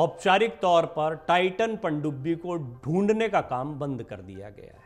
औपचारिक तौर पर टाइटन पनडुब्बी को ढूंढने का काम बंद कर दिया गया है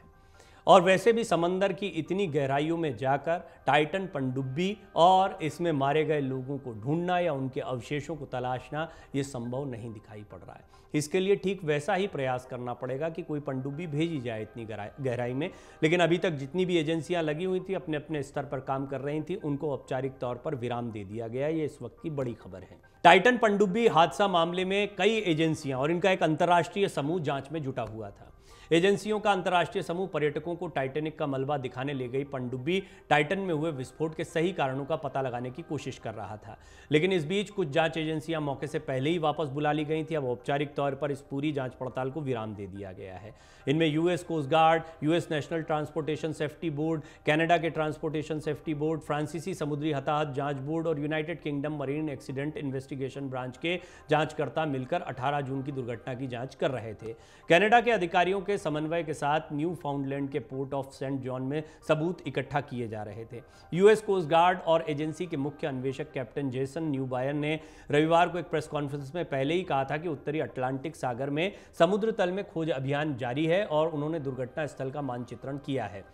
और वैसे भी समंदर की इतनी गहराइयों में जाकर टाइटन पनडुब्बी और इसमें मारे गए लोगों को ढूंढना या उनके अवशेषों को तलाशना ये संभव नहीं दिखाई पड़ रहा है इसके लिए ठीक वैसा ही प्रयास करना पड़ेगा कि कोई पनडुब्बी भेजी जाए इतनी गहराई में लेकिन अभी तक जितनी भी एजेंसियां लगी हुई थी अपने अपने स्तर पर काम कर रही थी उनको औपचारिक तौर पर विराम दे दिया गया ये इस वक्त की बड़ी खबर है टाइटन पनडुब्बी हादसा मामले में कई एजेंसियां और इनका एक अंतर्राष्ट्रीय समूह जांच में जुटा हुआ था एजेंसियों का अंतर्राष्ट्रीय समूह पर्यटकों को टाइटेनिक का मलबा दिखाने ले गई पंडुब्बी टाइटन में हुए विस्फोट के सही कारणों का पता लगाने की कोशिश कर रहा था लेकिन इस बीच कुछ जांच एजेंसियां मौके से पहले ही वापस बुला ली गई थी अब औपचारिक तौर पर इस पूरी जांच पड़ताल को विराम दे दिया गया है इनमें US Coast Guard US National Transportation Safety Board Canada के ट्रांसपोर्टेशन सेफ्टी बोर्ड फ्रांसीसी समुद्री हताहत जांच बोर्ड और United Kingdom Marine Accident Investigation Branch के जांचकर्ता मिलकर 18 जून की दुर्घटना की जांच कर रहे थे कनाडा के अधिकारियों के समन्वय के साथ न्यू फाउंडलैंड के पोर्ट ऑफ सेंट जॉन में सबूत इकट्ठा किए जा रहे थे यूएस कोस्ट गार्ड और एजेंसी के मुख्य अन्वेषक कैप्टन जेसन न्यूबायन ने रविवार को एक प्रेस कॉन्फ्रेंस में पहले ही कहा था कि उत्तरी अटलांटिक सागर में समुद्र तल में खोज अभियान जारी है और उन्होंने दुर्घटना स्थल का मानचित्रण किया है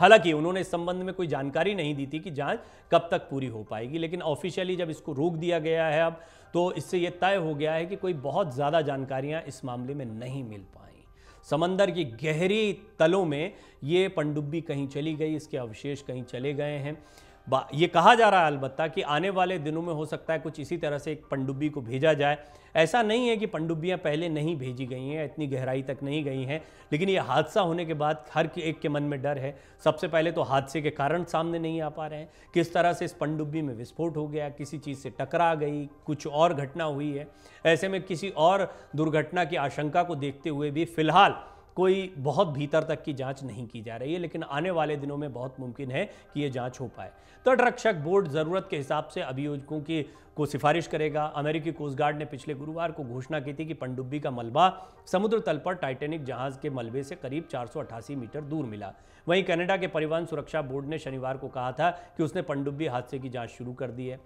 हालांकि उन्होंने इस संबंध में कोई जानकारी नहीं दी थी कि जांच कब तक पूरी हो पाएगी लेकिन ऑफिशियली जब इसको रोक दिया गया है अब तो इससे यह तय हो गया है कि कोई बहुत ज़्यादा जानकारियां इस मामले में नहीं मिल पा समंदर की गहरी तलों में ये पनडुब्बी कहीं चली गई इसके अवशेष कहीं चले गए हैं ये कहा जा रहा है अलबत्ता कि आने वाले दिनों में हो सकता है कुछ इसी तरह से एक पनडुब्बी को भेजा जाए ऐसा नहीं है कि पनडुब्बियाँ पहले नहीं भेजी गई हैं इतनी गहराई तक नहीं गई हैं लेकिन ये हादसा होने के बाद हर एक के मन में डर है सबसे पहले तो हादसे के कारण सामने नहीं आ पा रहे हैं किस तरह से इस पनडुब्बी में विस्फोट हो गया किसी चीज़ से टकरा गई कुछ और घटना हुई है ऐसे में किसी और दुर्घटना की आशंका को देखते हुए भी फिलहाल कोई बहुत भीतर तक की जांच नहीं की जा रही है लेकिन आने वाले दिनों में बहुत मुमकिन है कि ये जांच हो पाए तटरक्षक बोर्ड ज़रूरत के हिसाब से अभियोजकों की को सिफारिश करेगा अमेरिकी कोस्ट गार्ड ने पिछले गुरुवार को घोषणा की थी कि पनडुब्बी का मलबा समुद्र तल पर टाइटेनिक जहाज के मलबे से करीब चार मीटर दूर मिला वहीं कनाडा के परिवहन सुरक्षा बोर्ड ने शनिवार को कहा था कि उसने पनडुब्बी हादसे की जांच शुरू कर दी है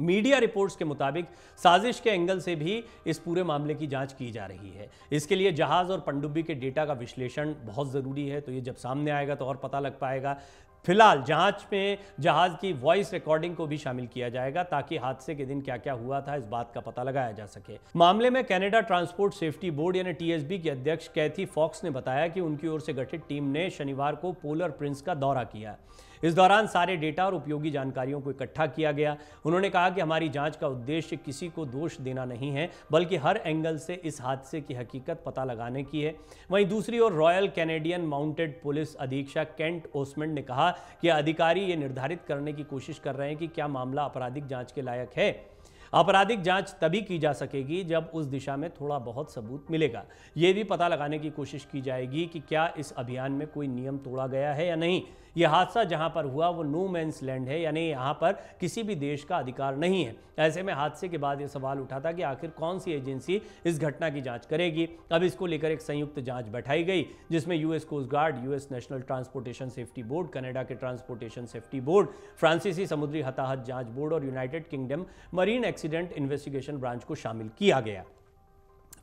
मीडिया रिपोर्ट्स के मुताबिक साजिश के एंगल से भी इस पूरे मामले की जांच की जा रही है इसके लिए जहाज और पंडुबी के डेटा का विश्लेषण बहुत ज़रूरी है तो ये जब सामने आएगा तो और पता लग पाएगा फिलहाल जांच में जहाज की वॉइस रिकॉर्डिंग को भी शामिल किया जाएगा ताकि हादसे के दिन क्या क्या हुआ था इस बात का पता लगाया जा सके मामले में कनाडा ट्रांसपोर्ट सेफ्टी बोर्ड यानी टीएसबी के अध्यक्ष कैथी फॉक्स ने बताया कि उनकी ओर से गठित टीम ने शनिवार को पोलर प्रिंस का दौरा किया इस दौरान सारे डेटा और उपयोगी जानकारियों को इकट्ठा किया गया उन्होंने कहा कि हमारी जांच का उद्देश्य किसी को दोष देना नहीं है बल्कि हर एंगल से इस हादसे की हकीकत पता लगाने की है वहीं दूसरी ओर रॉयल कैनेडियन माउंटेड पुलिस अधीक्षक कैंट ओसमेंट ने कहा कि अधिकारी ये निर्धारित करने की कोशिश कर रहे हैं कि क्या मामला आपराधिक जाँच के लायक है आपराधिक जांच तभी की जा सकेगी जब उस दिशा में थोड़ा बहुत सबूत मिलेगा ये भी पता लगाने की कोशिश की जाएगी कि क्या इस अभियान में कोई नियम तोड़ा गया है या नहीं यह हादसा जहाँ पर हुआ वो नो मैंस लैंड है यानी यहाँ पर किसी भी देश का अधिकार नहीं है ऐसे में हादसे के बाद ये सवाल उठा था कि आखिर कौन सी एजेंसी इस घटना की जाँच करेगी अब इसको लेकर एक संयुक्त जाँच बैठाई गई जिसमें US Coast Guard US National Transportation Safety Board Canada के ट्रांसपोर्टेशन सेफ्टी बोर्ड फ्रांसीसी समुद्री हताहत जाँच बोर्ड और United Kingdom Marine Accident Investigation Branch को शामिल किया गया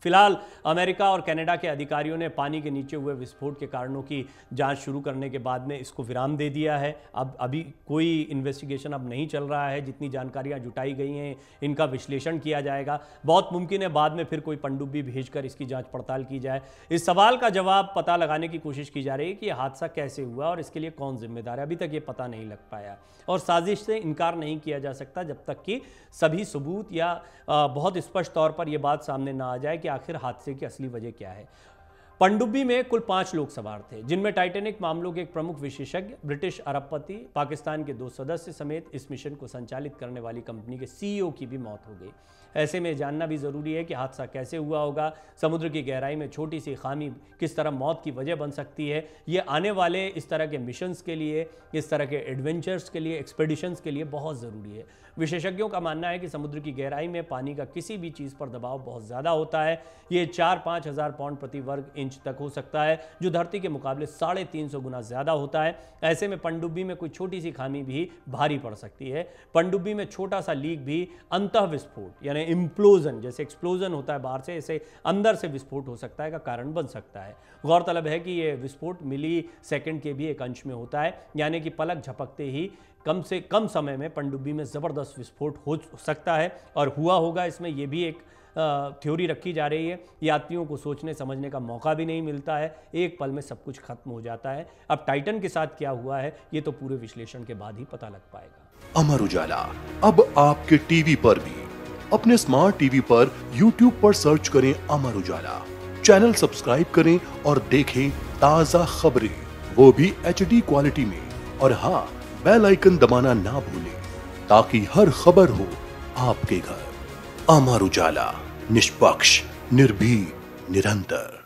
फिलहाल अमेरिका और कनाडा के अधिकारियों ने पानी के नीचे हुए विस्फोट के कारणों की जांच शुरू करने के बाद में इसको विराम दे दिया है अब अभी कोई इन्वेस्टिगेशन अब नहीं चल रहा है जितनी जानकारियां जुटाई गई हैं इनका विश्लेषण किया जाएगा बहुत मुमकिन है बाद में फिर कोई पंडुब्बी भेजकर इसकी जाँच पड़ताल की जाए इस सवाल का जवाब पता लगाने की कोशिश की जा रही है कि यह हादसा कैसे हुआ और इसके लिए कौन जिम्मेदार है अभी तक ये पता नहीं लग पाया और साजिश से इनकार नहीं किया जा सकता जब तक कि सभी सबूत या बहुत स्पष्ट तौर पर यह बात सामने ना आ जाए कि आखिर हादसे की असली वजह क्या है पंडुब्बी में कुल पांच लोग सवार थे जिनमें टाइटेनिक मामलों के एक प्रमुख विशेषज्ञ ब्रिटिश अरबपति पाकिस्तान के दो सदस्य समेत इस मिशन को संचालित करने वाली कंपनी के सीईओ e की भी मौत हो गई ऐसे में जानना भी जरूरी है कि हादसा कैसे हुआ होगा समुद्र की गहराई में छोटी सी खामी किस तरह मौत की वजह बन सकती है ये आने वाले इस तरह के मिशन के लिए इस तरह के एडवेंचर्स के लिए एक्सपेडिशंस के लिए बहुत ज़रूरी है विशेषज्ञों का मानना है कि समुद्र की गहराई में पानी का किसी भी चीज़ पर दबाव बहुत ज़्यादा होता है ये चार पाँच हज़ार पाउंड प्रति वर्ग इंच इंच तक हो सकता है जो धरती के मुकाबले साढ़े तीन सौ गुना ज़्यादा होता है ऐसे में पनडुब्बी में कोई छोटी सी खामी भी भारी पड़ सकती है पनडुब्बी में छोटा सा लीक भी अंत विस्फोट यानी इम्प्लोजन जैसे एक्सप्लोजन होता है बाहर से ऐसे अंदर से विस्फोट हो सकता है का कारण बन सकता है गौरतलब है कि ये विस्फोट मिली सेकेंड के भी एक अंश में होता है यानी कि पलक झपकते ही कम से कम समय में पनडुब्बी में ज़बरदस्त विस्फोट हो सकता है और हुआ होगा इसमें यह भी एक थ्योरी रखी जा रही है यात्रियों को सोचने समझने का मौका भी नहीं मिलता है एक पल में सब कुछ खत्म हो जाता है अब टाइटन के साथ क्या हुआ है ये तो पूरे विश्लेषण के बाद ही पता लग पाएगा अमर उजाला अब आपके टीवी पर भी अपने स्मार्ट टीवी पर यूट्यूब पर सर्च करें अमर उजाला चैनल सब्सक्राइब करें और देखें ताजा खबरें वो भी एच क्वालिटी में और हाँ बेल आइकन दबाना ना भूलें ताकि हर खबर हो आपके घर अमर उजाला निष्पक्ष निर्भी निरंतर